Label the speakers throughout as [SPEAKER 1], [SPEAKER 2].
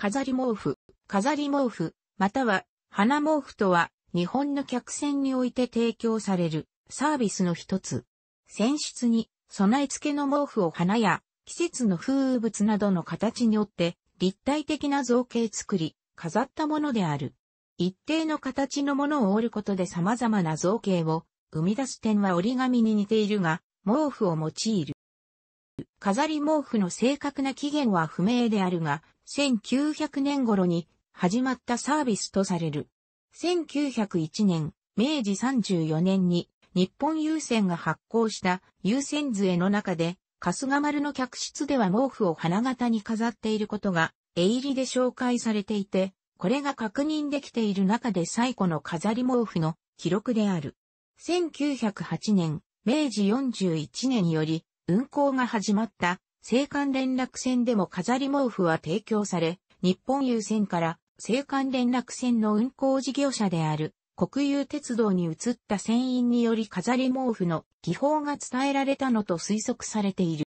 [SPEAKER 1] 飾り毛布、飾り毛布、または花毛布とは日本の客船において提供されるサービスの一つ。船室に備え付けの毛布を花や季節の風物などの形によって立体的な造形作り、飾ったものである。一定の形のものを織ることで様々な造形を生み出す点は折り紙に似ているが、毛布を用いる。飾り毛布の正確な起源は不明であるが、1900年頃に始まったサービスとされる。1901年、明治34年に日本郵船が発行した郵船図絵の中で、春日丸の客室では毛布を花形に飾っていることが、絵入りで紹介されていて、これが確認できている中で最古の飾り毛布の記録である。1908年、明治41年より運行が始まった青函連絡船でも飾り毛布は提供され、日本郵船から青函連絡船の運行事業者である国有鉄道に移った船員により飾り毛布の技法が伝えられたのと推測されている。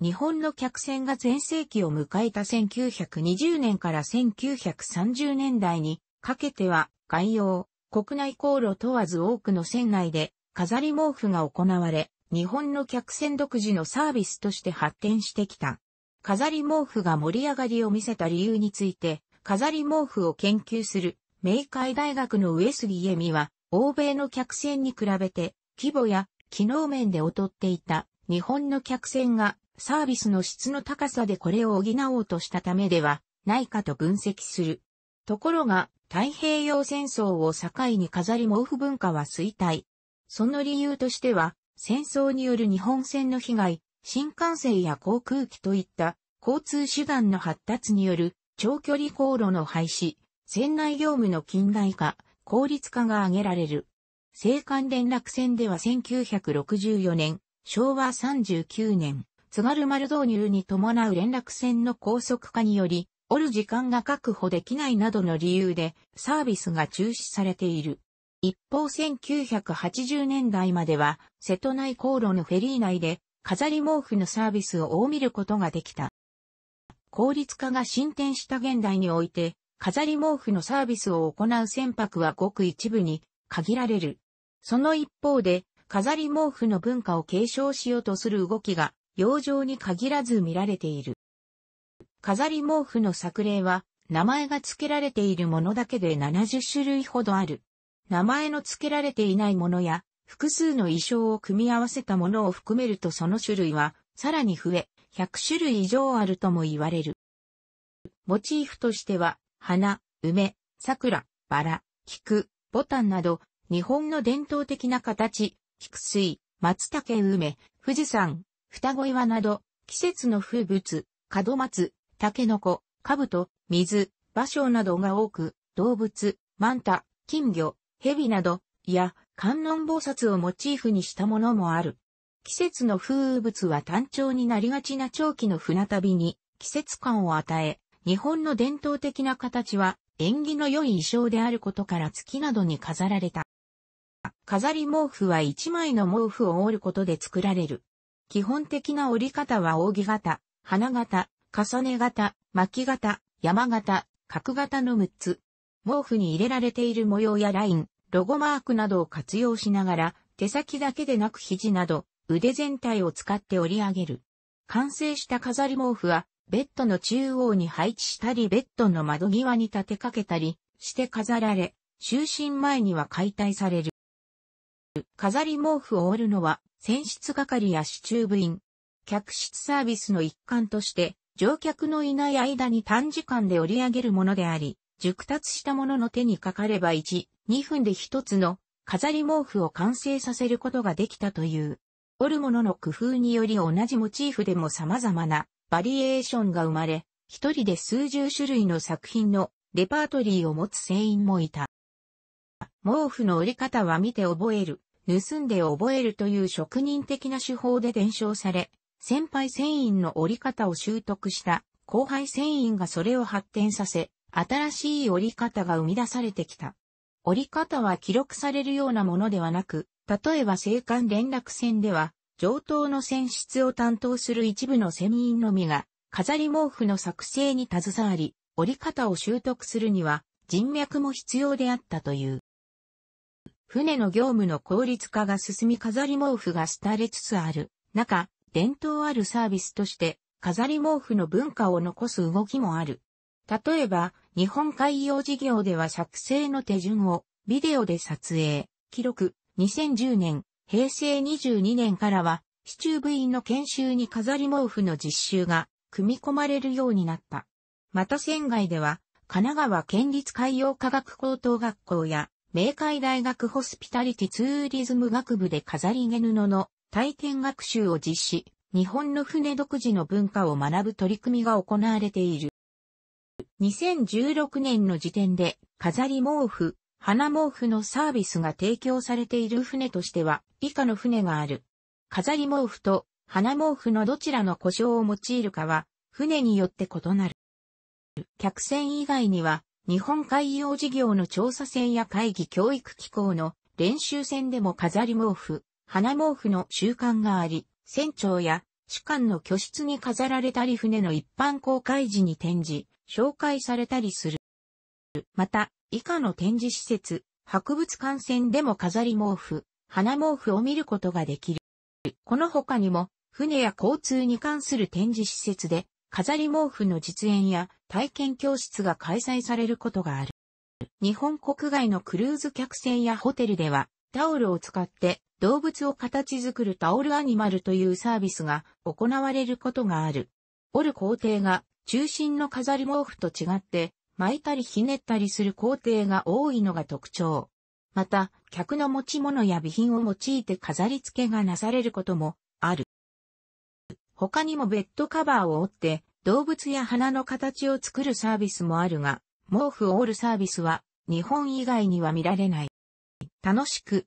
[SPEAKER 1] 日本の客船が全盛期を迎えた1920年から1930年代にかけては外洋、国内航路問わず多くの船内で飾り毛布が行われ、日本の客船独自のサービスとして発展してきた。飾り毛布が盛り上がりを見せた理由について、飾り毛布を研究する、明海大学の上杉恵美は、欧米の客船に比べて、規模や機能面で劣っていた日本の客船がサービスの質の高さでこれを補おうとしたためではないかと分析する。ところが太平洋戦争を境に飾り毛布文化は衰退。その理由としては戦争による日本船の被害、新幹線や航空機といった交通手段の発達による長距離航路の廃止、船内業務の近代化、効率化が挙げられる。青函連絡船では1964年、昭和39年、津軽丸導入に伴う連絡船の高速化により、折る時間が確保できないなどの理由でサービスが中止されている。一方1980年代までは、瀬戸内航路のフェリー内で、飾り毛布のサービスを大見ることができた。効率化が進展した現代において、飾り毛布のサービスを行う船舶はごく一部に限られる。その一方で、飾り毛布の文化を継承しようとする動きが、洋上に限らず見られている。飾り毛布の作例は、名前が付けられているものだけで70種類ほどある。名前の付けられていないものや、複数の衣装を組み合わせたものを含めるとその種類は、さらに増え、100種類以上あるとも言われる。モチーフとしては、花、梅、桜、バラ、菊、ボタンなど、日本の伝統的な形、菊水、松茸梅、富士山、双子岩など、季節の風物、門松、竹の子、兜、水、芭蕉などが多く、動物、マンタ、金魚、蛇など、いや、観音菩薩をモチーフにしたものもある。季節の風物は単調になりがちな長期の船旅に季節感を与え、日本の伝統的な形は縁起の良い衣装であることから月などに飾られた。飾り毛布は一枚の毛布を織ることで作られる。基本的な織り方は扇形、花形、重ね型、巻き型、山型、角型の6つ。毛布に入れられている模様やライン、ロゴマークなどを活用しながら、手先だけでなく肘など、腕全体を使って折り上げる。完成した飾り毛布は、ベッドの中央に配置したり、ベッドの窓際に立てかけたりして飾られ、就寝前には解体される。飾り毛布を折るのは、選出係や支柱部員、客室サービスの一環として、乗客のいない間に短時間で折り上げるものであり、熟達したものの手にかかれば1、2分で一つの飾り毛布を完成させることができたという。織るもの工夫により同じモチーフでも様々なバリエーションが生まれ、一人で数十種類の作品のレパートリーを持つ船員もいた。毛布の織り方は見て覚える、盗んで覚えるという職人的な手法で伝承され、先輩船員の織り方を習得した後輩船員がそれを発展させ、新しい折り方が生み出されてきた。折り方は記録されるようなものではなく、例えば青函連絡船では、上等の船室を担当する一部の船員のみが、飾り毛布の作成に携わり、折り方を習得するには人脈も必要であったという。船の業務の効率化が進み飾り毛布が廃れつつある中、伝統あるサービスとして飾り毛布の文化を残す動きもある。例えば、日本海洋事業では作成の手順をビデオで撮影、記録、2010年、平成22年からは、市中部員の研修に飾り毛布の実習が組み込まれるようになった。また仙外では、神奈川県立海洋科学高等学校や、明海大学ホスピタリティツーリズム学部で飾り毛布の体験学習を実施、日本の船独自の文化を学ぶ取り組みが行われている。2016年の時点で飾り毛布、花毛布のサービスが提供されている船としては以下の船がある。飾り毛布と花毛布のどちらの故障を用いるかは船によって異なる。客船以外には日本海洋事業の調査船や会議教育機構の練習船でも飾り毛布、花毛布の習慣があり、船長や士官の居室に飾られたり船の一般公開時に展示、紹介されたりする。また、以下の展示施設、博物館船でも飾り毛布、花毛布を見ることができる。この他にも、船や交通に関する展示施設で、飾り毛布の実演や体験教室が開催されることがある。日本国外のクルーズ客船やホテルでは、タオルを使って動物を形作るタオルアニマルというサービスが行われることがある。折る工程が中心の飾り毛布と違って巻いたりひねったりする工程が多いのが特徴。また、客の持ち物や備品を用いて飾り付けがなされることもある。他にもベッドカバーを折って動物や花の形を作るサービスもあるが、毛布を折るサービスは日本以外には見られない。楽しく